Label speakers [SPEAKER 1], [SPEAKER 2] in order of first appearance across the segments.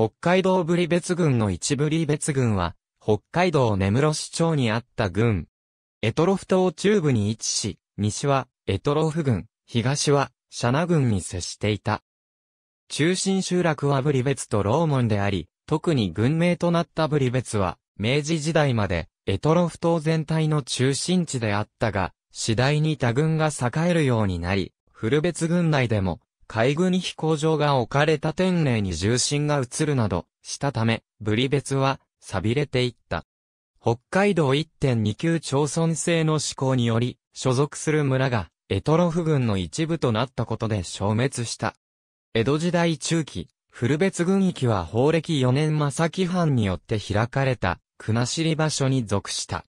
[SPEAKER 1] 北海道ブリ別郡の一ブリ別郡は、北海道根室市町にあった郡。エトロフ島中部に位置し、西はエトロフ郡、東はシャナ郡に接していた。中心集落はブリ別とローモンであり、特に軍名となったブリ別は、明治時代までエトロフ島全体の中心地であったが、次第に他軍が栄えるようになり、古別郡内でも海軍飛行場が置かれた天霊に重心が移るなどしたため、ブリ別は錆びれていった。北海道1.29町村制の施行により、所属する村が、エトロフ軍の一部となったことで消滅した。江戸時代中期、古別軍域は法暦4年正木藩によって開かれた、国後場所に属した。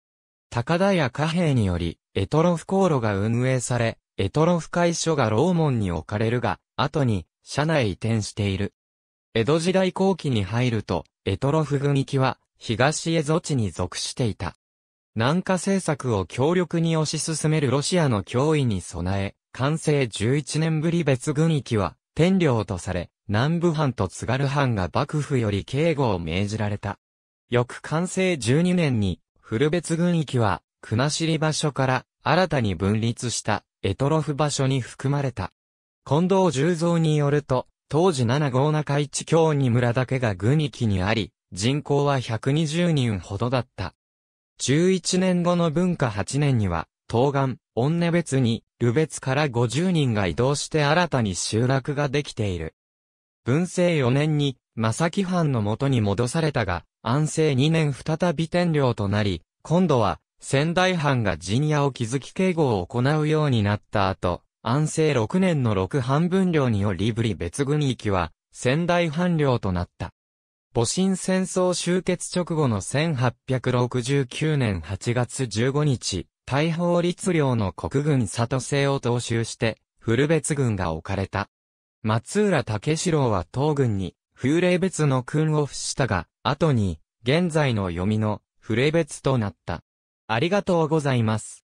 [SPEAKER 1] 高田屋貨幣により、エトロフ航路が運営され、エトロフ会所がローモンに置かれるが、後に、社内移転している。江戸時代後期に入ると、エトロフ軍域は、東エゾ地に属していた。南下政策を強力に推し進めるロシアの脅威に備え、完成11年ぶり別軍域は、天領とされ、南部藩と津軽藩が幕府より警護を命じられた。翌完成12年に、古別軍域は、国後場所から新たに分立したエトロフ場所に含まれた。近藤十三によると、当時七号中一京に村だけが軍域にあり、人口は120人ほどだった。11年後の文化8年には、東岸、恩根別に、ル別から50人が移動して新たに集落ができている。文政4年に、正木藩の元に戻されたが、安政2年再び天領となり、今度は、仙台藩が陣屋を築き警護を行うようになった後、安政6年の六半分領によりぶり別軍域は、仙台藩領となった。戊辰戦争終結直後の1869年8月15日、大法律領の国軍里勢を踏襲して、古別軍が置かれた。松浦武四郎は東軍に、風霊別の訓を付したが、後に、現在の読みの、風霊別となった。ありがとうございます。